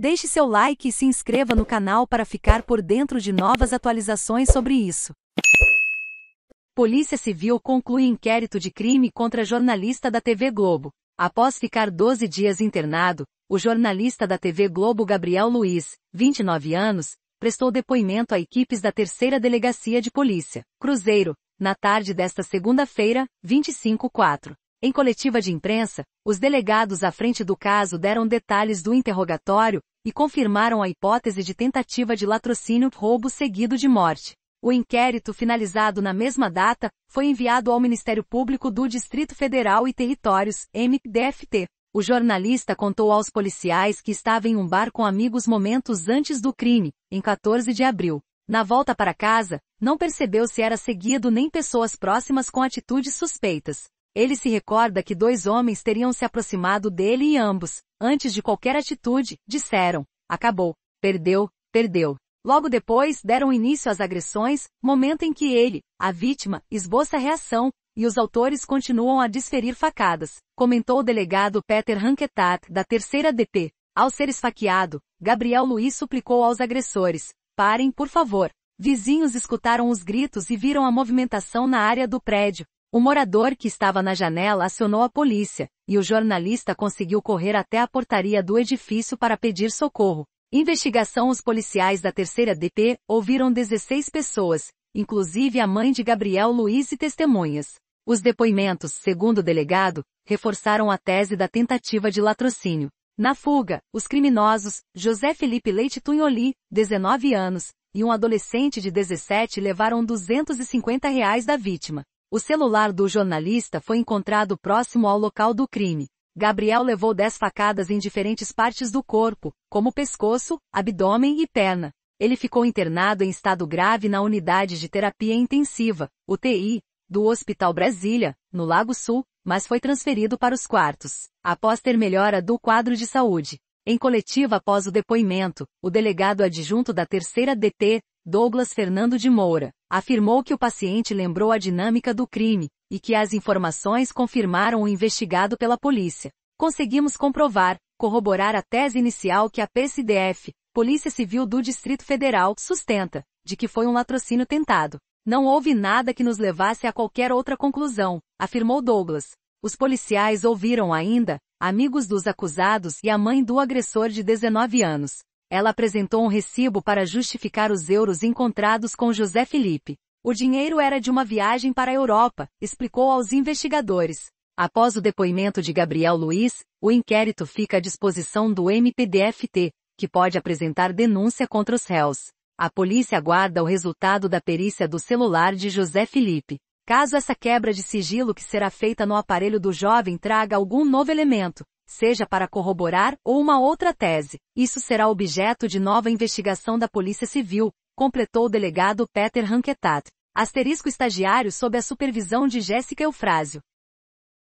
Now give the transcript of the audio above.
Deixe seu like e se inscreva no canal para ficar por dentro de novas atualizações sobre isso. Polícia Civil conclui inquérito de crime contra jornalista da TV Globo. Após ficar 12 dias internado, o jornalista da TV Globo Gabriel Luiz, 29 anos, prestou depoimento a equipes da Terceira Delegacia de Polícia, Cruzeiro, na tarde desta segunda-feira, 25/4. Em coletiva de imprensa, os delegados à frente do caso deram detalhes do interrogatório e confirmaram a hipótese de tentativa de latrocínio roubo seguido de morte. O inquérito finalizado na mesma data foi enviado ao Ministério Público do Distrito Federal e Territórios, MDFT. O jornalista contou aos policiais que estava em um bar com amigos momentos antes do crime, em 14 de abril. Na volta para casa, não percebeu se era seguido nem pessoas próximas com atitudes suspeitas. Ele se recorda que dois homens teriam se aproximado dele e ambos, antes de qualquer atitude, disseram: acabou, perdeu, perdeu. Logo depois, deram início às agressões, momento em que ele, a vítima, esboça a reação, e os autores continuam a desferir facadas, comentou o delegado Peter Hanketat, da terceira DP. Ao ser esfaqueado, Gabriel Luiz suplicou aos agressores: parem, por favor. Vizinhos escutaram os gritos e viram a movimentação na área do prédio, o morador que estava na janela acionou a polícia, e o jornalista conseguiu correr até a portaria do edifício para pedir socorro. Investigação Os policiais da terceira DP ouviram 16 pessoas, inclusive a mãe de Gabriel Luiz e testemunhas. Os depoimentos, segundo o delegado, reforçaram a tese da tentativa de latrocínio. Na fuga, os criminosos, José Felipe Leite Tunholi, 19 anos, e um adolescente de 17 levaram 250 reais da vítima. O celular do jornalista foi encontrado próximo ao local do crime. Gabriel levou dez facadas em diferentes partes do corpo, como pescoço, abdômen e perna. Ele ficou internado em estado grave na unidade de terapia intensiva, UTI, do Hospital Brasília, no Lago Sul, mas foi transferido para os quartos, após ter melhora do quadro de saúde. Em coletiva após o depoimento, o delegado adjunto da terceira DT, Douglas Fernando de Moura, afirmou que o paciente lembrou a dinâmica do crime e que as informações confirmaram o investigado pela polícia. Conseguimos comprovar, corroborar a tese inicial que a PCDF, Polícia Civil do Distrito Federal, sustenta, de que foi um latrocínio tentado. Não houve nada que nos levasse a qualquer outra conclusão, afirmou Douglas, os policiais ouviram ainda amigos dos acusados e a mãe do agressor de 19 anos. Ela apresentou um recibo para justificar os euros encontrados com José Felipe. O dinheiro era de uma viagem para a Europa, explicou aos investigadores. Após o depoimento de Gabriel Luiz, o inquérito fica à disposição do MPDFT, que pode apresentar denúncia contra os réus. A polícia aguarda o resultado da perícia do celular de José Felipe. Caso essa quebra de sigilo que será feita no aparelho do jovem traga algum novo elemento, seja para corroborar ou uma outra tese, isso será objeto de nova investigação da Polícia Civil, completou o delegado Peter Hanketat. Asterisco estagiário sob a supervisão de Jéssica Eufrásio.